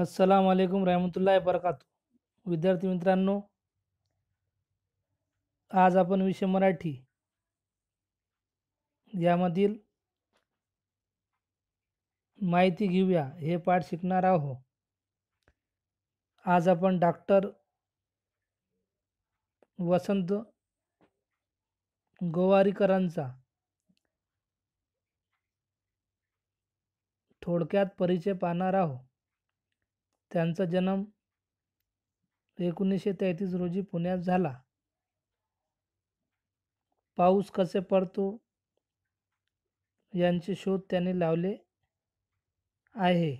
अस्सलाम वालेकुम रहमतुल्ला बरकात विद्यार्थी मित्रांनो आज आपण विषय मराठी यामधील माहिती घेऊया हे पाठ शिकणार आहो आज आपण डॉक्टर वसंत गोवारीकरांचा थोडक्यात परिचय पाहणार आहोत त्यांचा जन्म एकोणीसशे तेहतीस रोजी पुण्यात झाला पाऊस कसे पडतो यांचे शोध त्यांनी लावले आहे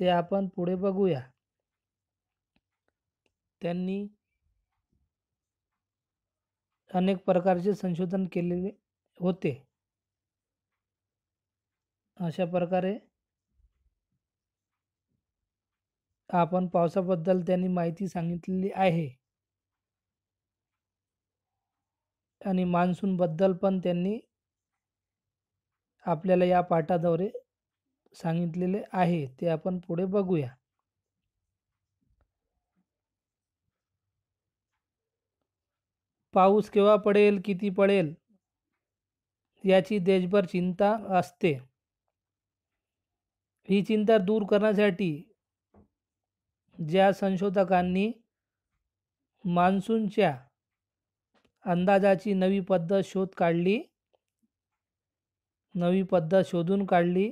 ते आपण पुढे बघूया त्यांनी अनेक प्रकारचे संशोधन केलेले होते अशा प्रकारे आपण पावसाबद्दल त्यांनी माहिती सांगितलेली आहे आणि बद्दल पण त्यांनी आपल्याला या पाठाद्वारे सांगितलेले आहे ते आपण पुढे बघूया पाऊस केव्हा पडेल किती पडेल याची देशभर चिंता असते ही चिंता दूर करण्यासाठी ज्या संशोधकांनी मान्सूनच्या अंदाजाची नवी पद्धत शोध काढली नवी पद्धत शोधून काढली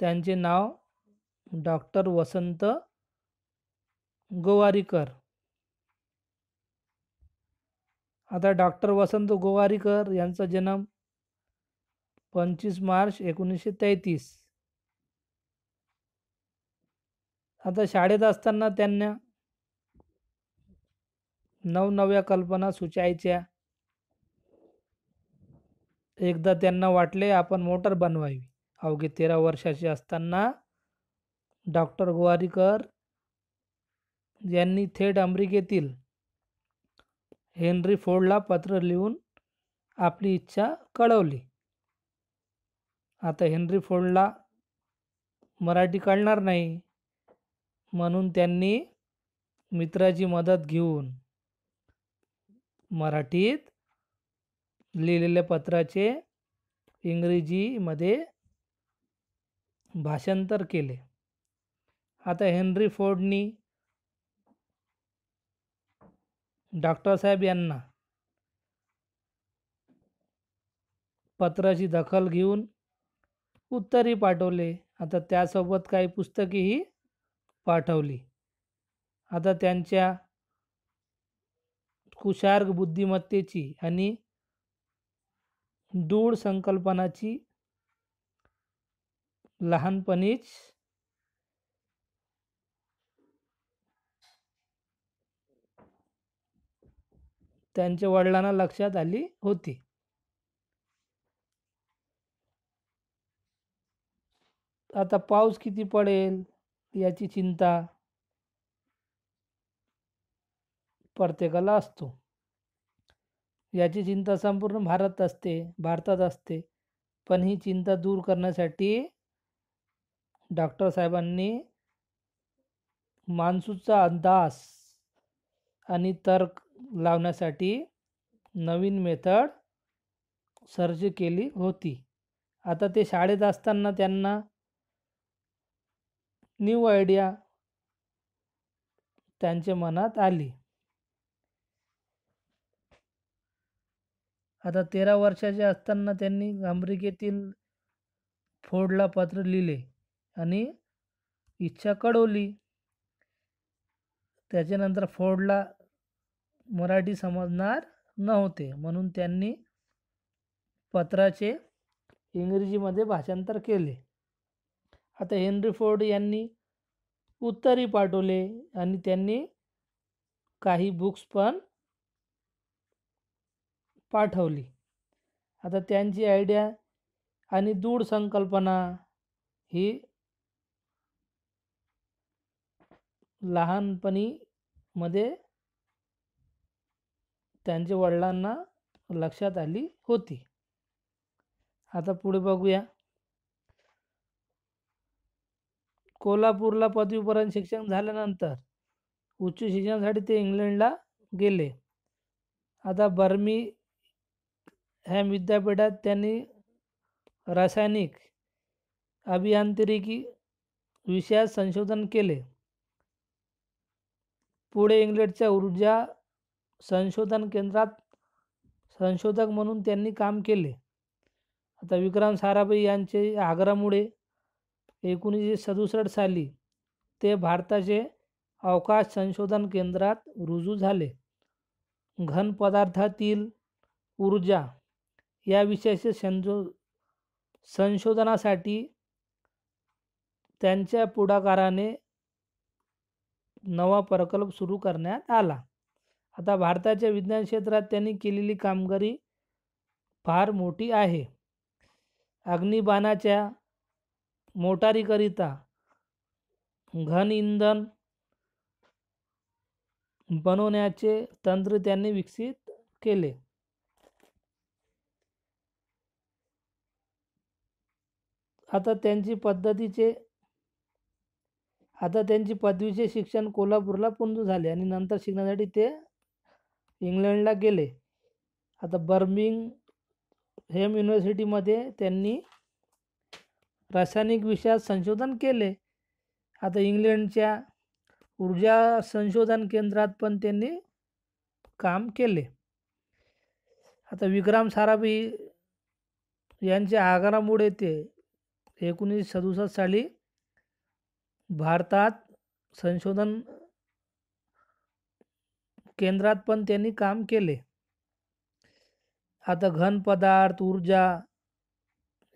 त्यांचे नाव डॉक्टर वसंत गोवारीकर आता डॉक्टर वसंत गोवारीकर यांचा जन्म पंचवीस मार्च एकोणीसशे तेहतीस आता शाळेत असताना त्यांना नवनव्या कल्पना सुचायच्या एकदा त्यांना वाटले आपण मोटर बनवावी अवघे तेरा वर्षाचे असताना डॉक्टर गोवारीकर यांनी थेट अमेरिकेतील हेनरी फोर्डला पत्र लिहून आपली इच्छा कळवली आता हेनरी फोर्डला मराठी कळणार नाही म्हणून त्यांनी मित्राची मदत घेऊन मराठीत लिहिलेल्या पत्राचे इंग्रजीमध्ये भाषांतर केले आता हेनरी फोर्डनी साहेब यांना पत्राची दखल घेऊन उत्तरही पाठवले आता त्यासोबत काही पुस्तकेही पाठवली आता त्यांच्या कुशार्ग बुद्धिमत्तेची आणि दूर संकल्पनाची लहानपणीच त्यांच्या वडिलांना लक्षात आली होती आता पाऊस किती पडेल याची चिंता प्रत्येकाला असतो याची चिंता संपूर्ण भारत असते भारतात असते पण ही चिंता दूर करण्यासाठी डॉक्टर साहेबांनी माणसूचा अंदाज आणि तर्क लावण्यासाठी नवीन मेथड सर्ज केली होती आता ते शाळेत असताना त्यांना न्यू आयडिया त्यांच्या मनात आली आता तेरा वर्षाचे असताना त्यांनी अमेरिकेतील फोर्डला पत्र लिहिले आणि इच्छा कळवली त्याच्यानंतर फोर्डला मराठी समजणार नव्हते म्हणून त्यांनी पत्राचे इंग्रजीमध्ये भाषांतर केले आता हेनरी फोर्ड यांनी उत्तरही पाठवले आणि त्यांनी काही बुक्स पण पाठवली आता त्यांची आयडिया आणि दूर संकल्पना ही लहानपणीमध्ये त्यांच्या वडिलांना लक्षात आली होती आता पुढे बघूया कोल्हापूरला पदवीपर्यंत शिक्षण झाल्यानंतर उच्च शिक्षणासाठी ते इंग्लंडला गेले आता बर्मी ह्या विद्यापीठात त्यांनी रासायनिक अभियांत्रिकी विषयात संशोधन केले पुढे इंग्लंडच्या ऊर्जा संशोधन केंद्रात संशोधक म्हणून त्यांनी काम केले आता विक्रम साराभाई यांचे आग्रहामुळे एकोणीसशे सदुसष्ट साली ते भारताचे अवकाश संशोधन केंद्रात रुजू झाले घन पदार्थातील ऊर्जा या विषयाचे संजो संशोधनासाठी त्यांच्या पुढाकाराने नवा प्रकल्प सुरू करण्यात आला आता भारताच्या विज्ञान क्षेत्रात त्यांनी केलेली कामगिरी फार मोठी आहे अग्निबाणाच्या मोटारीकरिता घन इंधन बनवण्याचे तंत्र त्यांनी विकसित केले आता त्यांची पद्धतीचे आता त्यांची पदवीचे शिक्षण कोल्हापूरला पूर्ण झाले आणि नंतर शिकण्यासाठी ते इंग्लंडला गेले आता बर्मिंग हेम युनिव्हर्सिटीमध्ये त्यांनी रासायनिक विषयात संशोधन केले आता इंग्लंडच्या ऊर्जा संशोधन केंद्रात पण त्यांनी काम केले आता विक्रम साराभाई यांच्या आगारामुळे ते एकोणीसशे सदुसष्ट साली भारतात संशोधन केंद्रात पण त्यांनी काम केले आता घन पदार्थ ऊर्जा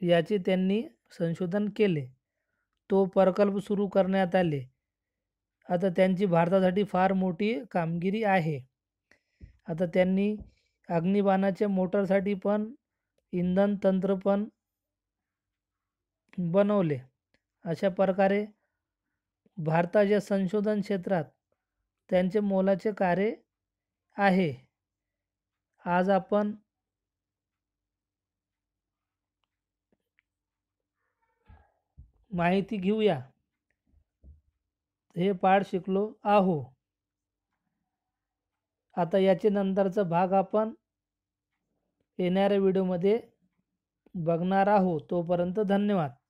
याचे त्यांनी संशोधन केले तो प्रकल्प सुरू करण्यात आले आता त्यांची भारतासाठी फार मोठी कामगिरी आहे आता त्यांनी अग्निबाणाच्या मोटरसाठी पण इंधन तंत्र पण बनवले अशा प्रकारे भारताच्या संशोधन क्षेत्रात त्यांचे मोलाचे कार्य आहे आज आपण माहिती घेऊया हे पाठ शिकलो आहो आता याचे नंतरचा भाग आपण येणाऱ्या व्हिडिओमध्ये बघणार आहोत तोपर्यंत धन्यवाद